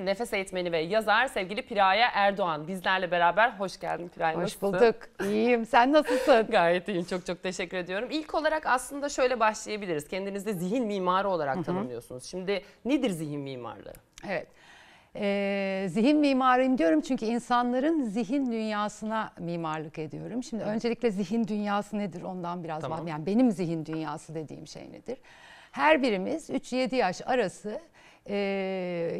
Nefes eğitmeni ve yazar sevgili Piraye Erdoğan bizlerle beraber. Hoş geldin Piraye. Hoş bulduk. İyiyim. Sen nasılsın? Gayet iyiyim. Çok çok teşekkür ediyorum. İlk olarak aslında şöyle başlayabiliriz. Kendinizi zihin mimarı olarak Hı -hı. tanımlıyorsunuz. Şimdi nedir zihin mimarlığı? Evet. Ee, zihin mimarıyım diyorum çünkü insanların zihin dünyasına mimarlık ediyorum. Şimdi evet. öncelikle zihin dünyası nedir ondan biraz tamam. bahsedeyim. Yani benim zihin dünyası dediğim şey nedir? Her birimiz 3-7 yaş arası e,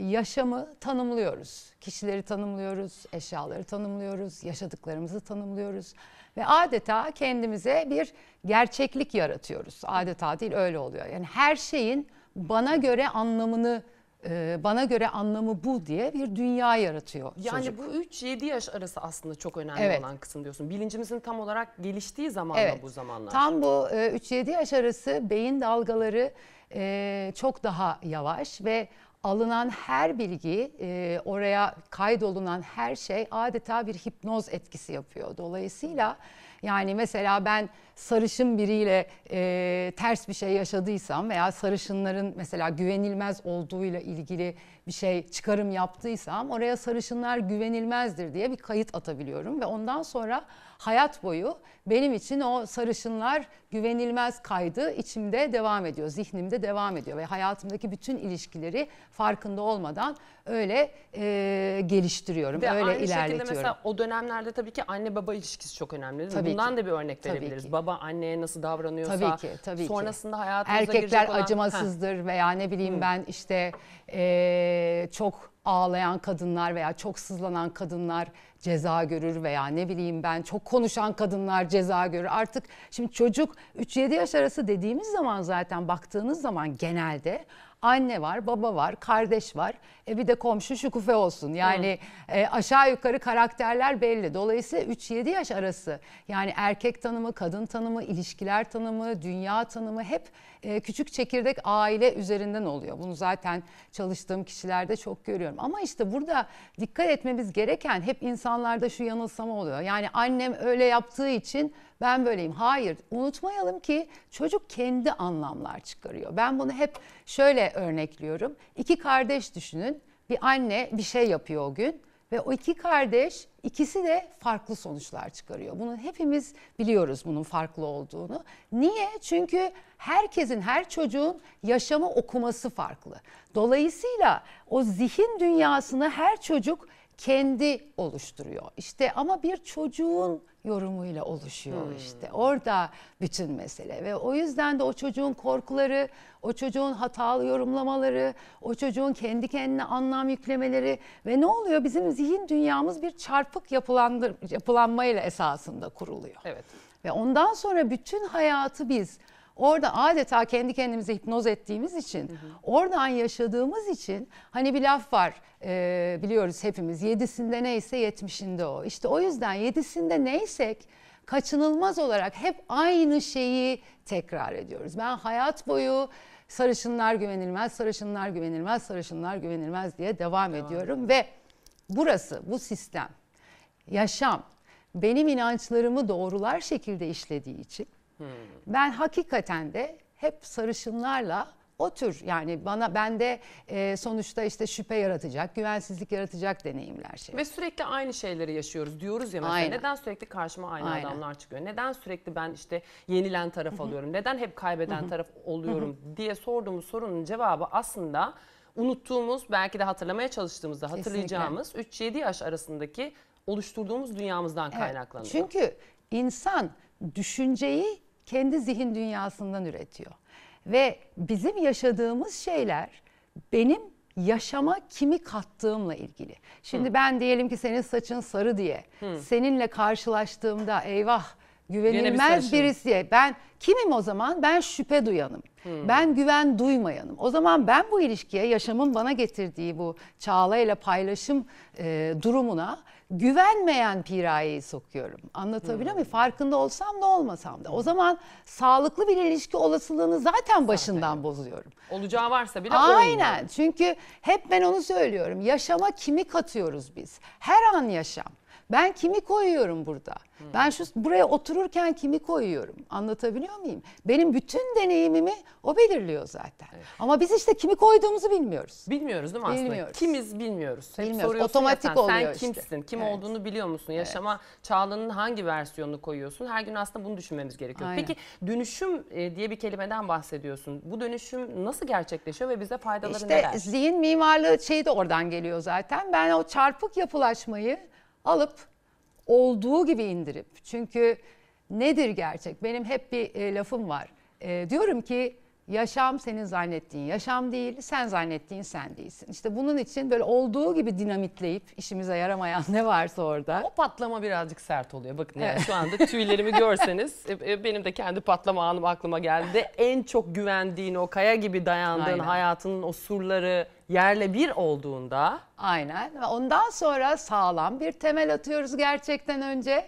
yaşamı tanımlıyoruz. Kişileri tanımlıyoruz, eşyaları tanımlıyoruz, yaşadıklarımızı tanımlıyoruz ve adeta kendimize bir gerçeklik yaratıyoruz. Adeta değil öyle oluyor. Yani her şeyin bana göre anlamını ee, bana göre anlamı bu diye bir dünya yaratıyor Yani çocuk. bu 3-7 yaş arası aslında çok önemli Evet. olan kısım diyorsun. Bilincimizin tam olarak geliştiği zaman Evet. bu zamanlar. Tam bu e, 3-7 yaş arası beyin dalgaları e, çok daha yavaş ve alınan her bilgi, e, oraya kaydolunan her şey adeta bir hipnoz etkisi yapıyor. Dolayısıyla yani mesela ben sarışın biriyle e, ters bir şey yaşadıysam veya sarışınların mesela güvenilmez olduğuyla ilgili bir şey çıkarım yaptıysam oraya sarışınlar güvenilmezdir diye bir kayıt atabiliyorum ve ondan sonra hayat boyu benim için o sarışınlar güvenilmez kaydı içimde devam ediyor, zihnimde devam ediyor ve hayatımdaki bütün ilişkileri farkında olmadan öyle e, geliştiriyorum, ve öyle aynı ilerletiyorum. Aynı şekilde mesela o dönemlerde tabii ki anne baba ilişkisi çok önemli. Değil mi? Tabii Bundan ki. da bir örnek tabii verebiliriz. Ki baba anneye nasıl davranıyorsa. Tabii ki tabii sonrasında ki. hayatımıza Erkekler olan... acımasızdır Heh. veya ne bileyim hmm. ben işte e, çok ağlayan kadınlar veya çok sızlanan kadınlar ceza görür veya ne bileyim ben çok konuşan kadınlar ceza görür. Artık şimdi çocuk 3-7 yaş arası dediğimiz zaman zaten baktığınız zaman genelde anne var, baba var, kardeş var. E bir de komşu şukufe olsun. Yani e, aşağı yukarı karakterler belli. Dolayısıyla 3-7 yaş arası yani erkek tanımı, kadın tanımı, ilişkiler tanımı, dünya tanımı hep e, küçük çekirdek aile üzerinden oluyor. Bunu zaten çalıştığım kişilerde çok görüyorum. Ama işte burada dikkat etmemiz gereken hep insanlarda şu yanılsama oluyor. Yani annem öyle yaptığı için ben böyleyim. Hayır unutmayalım ki çocuk kendi anlamlar çıkarıyor. Ben bunu hep şöyle örnekliyorum. İki kardeş düşünün. Bir anne bir şey yapıyor o gün ve o iki kardeş ikisi de farklı sonuçlar çıkarıyor. Bunu hepimiz biliyoruz bunun farklı olduğunu. Niye? Çünkü herkesin, her çocuğun yaşamı okuması farklı. Dolayısıyla o zihin dünyasını her çocuk kendi oluşturuyor. İşte ama bir çocuğun yorumuyla oluşuyor hmm. işte. Orada bütün mesele ve o yüzden de o çocuğun korkuları, o çocuğun hatalı yorumlamaları, o çocuğun kendi kendine anlam yüklemeleri ve ne oluyor? Bizim zihin dünyamız bir çarpık yapılandır, yapılanmayla esasında kuruluyor. Evet. Ve ondan sonra bütün hayatı biz orada adeta kendi kendimize hipnoz ettiğimiz için hı hı. oradan yaşadığımız için hani bir laf var e, biliyoruz hepimiz yedisinde neyse yetmişinde o. İşte o yüzden yedisinde neysek kaçınılmaz olarak hep aynı şeyi tekrar ediyoruz. Ben hayat boyu sarışınlar güvenilmez, sarışınlar güvenilmez, sarışınlar güvenilmez diye devam, devam ediyorum ve burası bu sistem yaşam benim inançlarımı doğrular şekilde işlediği için ben hakikaten de hep sarışınlarla o tür yani bana bende e, sonuçta işte şüphe yaratacak, güvensizlik yaratacak deneyimler şey. Ve sürekli aynı şeyleri yaşıyoruz diyoruz ya mesela Aynen. neden sürekli karşıma aynı Aynen. adamlar çıkıyor? Neden sürekli ben işte yenilen taraf alıyorum? Neden hep kaybeden taraf oluyorum diye sorduğumuz sorunun cevabı aslında unuttuğumuz belki de hatırlamaya çalıştığımızda hatırlayacağımız 3-7 yaş arasındaki oluşturduğumuz dünyamızdan evet. kaynaklanıyor. Çünkü insan düşünceyi kendi zihin dünyasından üretiyor. Ve bizim yaşadığımız şeyler benim yaşama kimi kattığımla ilgili. Şimdi Hı. ben diyelim ki senin saçın sarı diye Hı. seninle karşılaştığımda eyvah güvenilmez bir birisi. Ben kimim o zaman? Ben şüphe duyanım. Hmm. Ben güven duymayanım. O zaman ben bu ilişkiye yaşamın bana getirdiği bu Çağla ile paylaşım e, durumuna güvenmeyen pirayeyi sokuyorum. Anlatabiliyor hmm. muyum? Farkında olsam da olmasam da. O hmm. zaman sağlıklı bir ilişki olasılığını zaten başından zaten. bozuyorum. Olacağı varsa bile Aynen. Olmuyor. Çünkü hep ben onu söylüyorum. Yaşama kimi katıyoruz biz? Her an yaşam. Ben kimi koyuyorum burada? Hı. Ben şu buraya otururken kimi koyuyorum? Anlatabiliyor muyum? Benim bütün deneyimimi o belirliyor zaten. Evet. Ama biz işte kimi koyduğumuzu bilmiyoruz. Bilmiyoruz değil mi aslında? Bilmiyoruz. Kimiz bilmiyoruz. bilmiyoruz. Otomatik ya sen, oluyor sen işte. kimsin? Kim evet. olduğunu biliyor musun? Yaşama evet. çağlının hangi versiyonunu koyuyorsun? Her gün aslında bunu düşünmemiz gerekiyor. Aynen. Peki dönüşüm e, diye bir kelimeden bahsediyorsun. Bu dönüşüm nasıl gerçekleşiyor ve bize faydaları işte neler? İşte zihin mimarlığı şeyi de oradan geliyor zaten. Ben o çarpık yapılaşmayı alıp olduğu gibi indirip çünkü nedir gerçek? Benim hep bir e, lafım var. E, diyorum ki Yaşam senin zannettiğin yaşam değil, sen zannettiğin sen değilsin. İşte bunun için böyle olduğu gibi dinamitleyip işimize yaramayan ne varsa orada. O patlama birazcık sert oluyor. Bakın yani şu anda tüylerimi görseniz e, e, benim de kendi patlama anım aklıma geldi. En çok güvendiğin o kaya gibi dayandığın Aynen. hayatının o surları yerle bir olduğunda. Aynen ondan sonra sağlam bir temel atıyoruz gerçekten önce.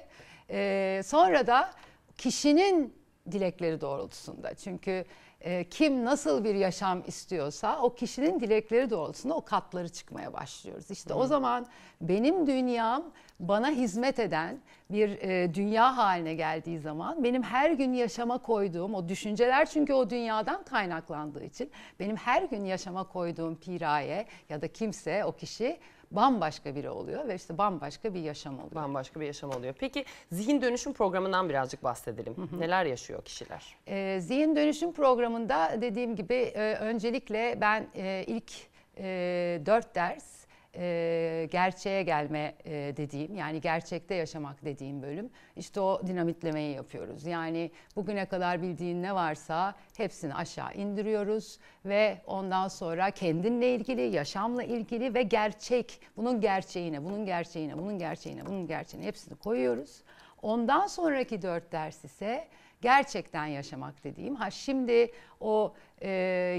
Ee, sonra da kişinin dilekleri doğrultusunda. Çünkü e, kim nasıl bir yaşam istiyorsa o kişinin dilekleri doğrultusunda o katları çıkmaya başlıyoruz. İşte hmm. o zaman benim dünyam bana hizmet eden bir e, dünya haline geldiği zaman benim her gün yaşama koyduğum o düşünceler çünkü o dünyadan kaynaklandığı için benim her gün yaşama koyduğum piraye ya da kimse o kişi bambaşka biri oluyor ve işte bambaşka bir yaşam oluyor. Bambaşka bir yaşam oluyor. Peki zihin dönüşüm programından birazcık bahsedelim. Hı hı. Neler yaşıyor kişiler? E, zihin dönüşüm programında dediğim gibi e, öncelikle ben e, ilk e, 4 ders e, gerçeğe gelme e, dediğim yani gerçekte yaşamak dediğim bölüm işte o dinamitlemeyi yapıyoruz. Yani bugüne kadar bildiğin ne varsa hepsini aşağı indiriyoruz ve ondan sonra kendinle ilgili, yaşamla ilgili ve gerçek bunun gerçeğine, bunun gerçeğine, bunun gerçeğine, bunun gerçeğine hepsini koyuyoruz. Ondan sonraki dört ders ise gerçekten yaşamak dediğim. Ha şimdi o e,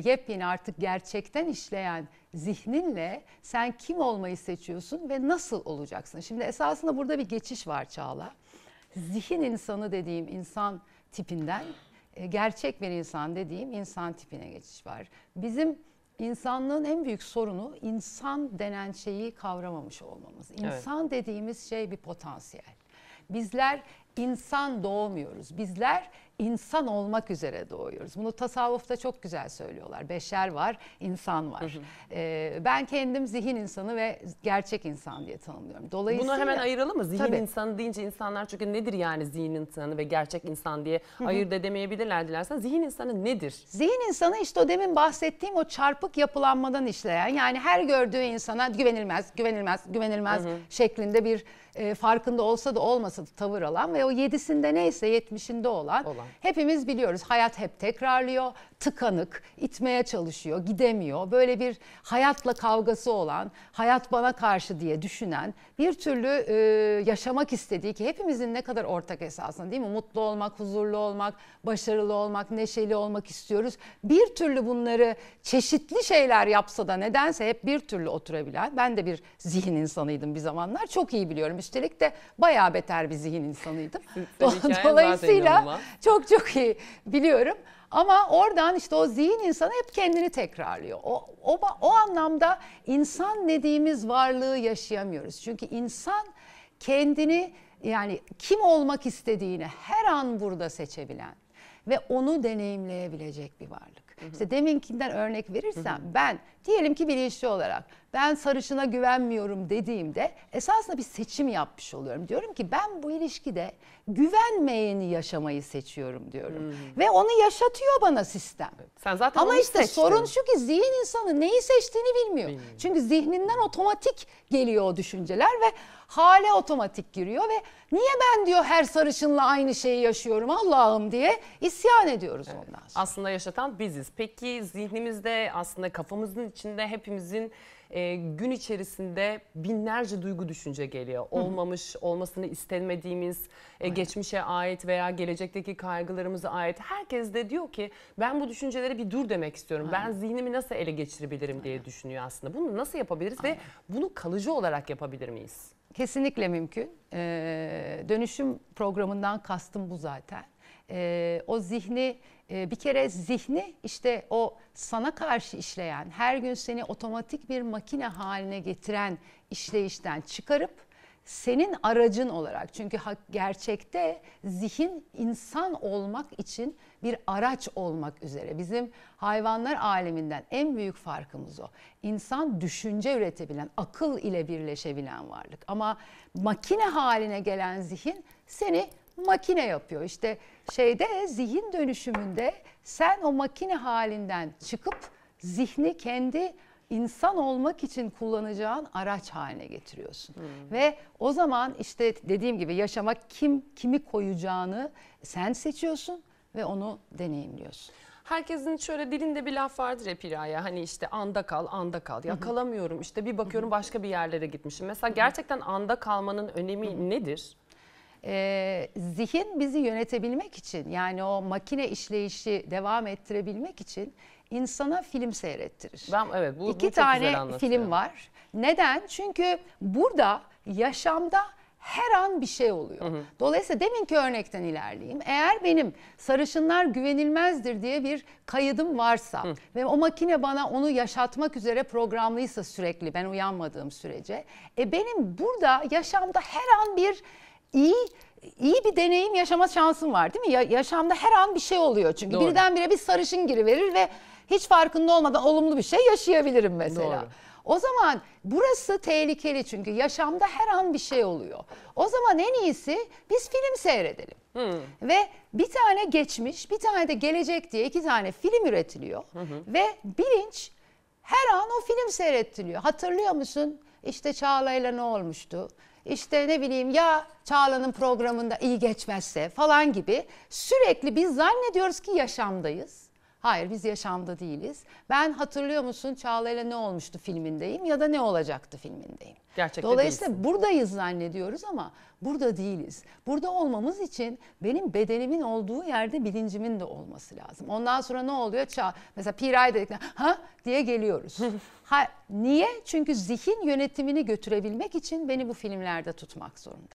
yepyeni artık gerçekten işleyen zihninle sen kim olmayı seçiyorsun ve nasıl olacaksın? Şimdi esasında burada bir geçiş var Çağla. Zihin insanı dediğim insan tipinden e, gerçek bir insan dediğim insan tipine geçiş var. Bizim insanlığın en büyük sorunu insan denen şeyi kavramamış olmamız. İnsan evet. dediğimiz şey bir potansiyel. Bizler insan doğmuyoruz. Bizler insan olmak üzere doğuyoruz. Bunu tasavvufta çok güzel söylüyorlar. Beşer var, insan var. Ee, ben kendim zihin insanı ve gerçek insan diye tanımlıyorum. Dolayısıyla Bunu hemen ayıralım mı? Zihin tabii. insanı deyince insanlar çünkü nedir yani zihin insanı ve gerçek insan diye hı hı. ayırt edemeyebilirler dilersen. Zihin insanı nedir? Zihin insanı işte o demin bahsettiğim o çarpık yapılanmadan işleyen yani her gördüğü insana güvenilmez, güvenilmez, güvenilmez şeklinde bir e, farkında olsa da olmasa da tavır alan ve o yedisinde neyse yetmişinde olan, olan hepimiz biliyoruz hayat hep tekrarlıyor, tıkanık, itmeye çalışıyor, gidemiyor. Böyle bir hayatla kavgası olan, hayat bana karşı diye düşünen, bir türlü e, yaşamak istediği ki hepimizin ne kadar ortak esasında değil mi? Mutlu olmak, huzurlu olmak, başarılı olmak, neşeli olmak istiyoruz. Bir türlü bunları çeşitli şeyler yapsa da nedense hep bir türlü oturabilen. Ben de bir zihin insanıydım bir zamanlar. Çok iyi biliyorum. Üstelik de bayağı beter bir zihin insanıydım. Dolayısıyla çok çok iyi biliyorum. Ama oradan işte o zihin insanı hep kendini tekrarlıyor. O, o, o anlamda insan dediğimiz varlığı yaşayamıyoruz. Çünkü insan kendini yani kim olmak istediğini her an burada seçebilen ve onu deneyimleyebilecek bir varlık. Hı hı. İşte deminkinden örnek verirsem hı hı. ben diyelim ki bilinçli olarak ben sarışına güvenmiyorum dediğimde esasında bir seçim yapmış oluyorum. Diyorum ki ben bu ilişkide güvenmeyeni yaşamayı seçiyorum diyorum. Hmm. Ve onu yaşatıyor bana sistem. Sen zaten Ama işte seçtin. sorun şu ki zihin insanı neyi seçtiğini bilmiyor. bilmiyor. Çünkü zihninden otomatik geliyor o düşünceler ve hale otomatik giriyor ve niye ben diyor her sarışınla aynı şeyi yaşıyorum Allah'ım diye isyan ediyoruz evet. ondan sonra. Aslında yaşatan biziz. Peki zihnimizde aslında kafamızın içinde hepimizin e, gün içerisinde binlerce duygu düşünce geliyor. Olmamış, olmasını istemediğimiz, e, geçmişe ait veya gelecekteki kaygılarımıza ait. Herkes de diyor ki ben bu düşüncelere bir dur demek istiyorum. Ben zihnimi nasıl ele geçirebilirim diye düşünüyor aslında. Bunu nasıl yapabiliriz ve bunu kalıcı olarak yapabilir miyiz? Kesinlikle mümkün. Ee, dönüşüm programından kastım bu zaten. Ee, o zihni ee, bir kere zihni işte o sana karşı işleyen, her gün seni otomatik bir makine haline getiren işleyişten çıkarıp senin aracın olarak çünkü gerçekte zihin insan olmak için bir araç olmak üzere bizim hayvanlar aleminden en büyük farkımız o. İnsan düşünce üretebilen, akıl ile birleşebilen varlık ama makine haline gelen zihin seni makine yapıyor. İşte şeyde zihin dönüşümünde sen o makine halinden çıkıp zihni kendi insan olmak için kullanacağın araç haline getiriyorsun. Hmm. Ve o zaman işte dediğim gibi yaşamak kim kimi koyacağını sen seçiyorsun ve onu deneyimliyorsun. Herkesin şöyle dilinde bir laf vardır hep İraya. Hani işte anda kal, anda kal. Yakalamıyorum işte bir bakıyorum başka bir yerlere gitmişim. Mesela gerçekten anda kalmanın önemi nedir? e, zihin bizi yönetebilmek için yani o makine işleyişi devam ettirebilmek için insana film seyrettirir. Ben evet bu iki bu tane film var. Neden? Çünkü burada yaşamda her an bir şey oluyor. Hı hı. Dolayısıyla deminki örnekten ilerleyeyim. Eğer benim sarışınlar güvenilmezdir diye bir kayıdım varsa hı. ve o makine bana onu yaşatmak üzere programlıysa sürekli ben uyanmadığım sürece e benim burada yaşamda her an bir iyi iyi bir deneyim yaşama şansın var değil mi? Ya, yaşamda her an bir şey oluyor çünkü Doğru. birdenbire bir sarışın giriverir ve hiç farkında olmadan olumlu bir şey yaşayabilirim mesela. Doğru. O zaman burası tehlikeli çünkü yaşamda her an bir şey oluyor. O zaman en iyisi biz film seyredelim. Hmm. Ve bir tane geçmiş, bir tane de gelecek diye iki tane film üretiliyor. Hı Ve bilinç her an o film seyrettiriyor. Hatırlıyor musun? İşte Çağla'yla ne olmuştu? işte ne bileyim ya Çağla'nın programında iyi geçmezse falan gibi sürekli biz zannediyoruz ki yaşamdayız Hayır biz yaşamda değiliz. Ben hatırlıyor musun Çağla ile ne olmuştu filmindeyim ya da ne olacaktı filmindeyim. Gerçekte Dolayısıyla değilsin. buradayız zannediyoruz ama burada değiliz. Burada olmamız için benim bedenimin olduğu yerde bilincimin de olması lazım. Ondan sonra ne oluyor? Çağ mesela piray dedikten ha diye geliyoruz. ha, niye? Çünkü zihin yönetimini götürebilmek için beni bu filmlerde tutmak zorunda.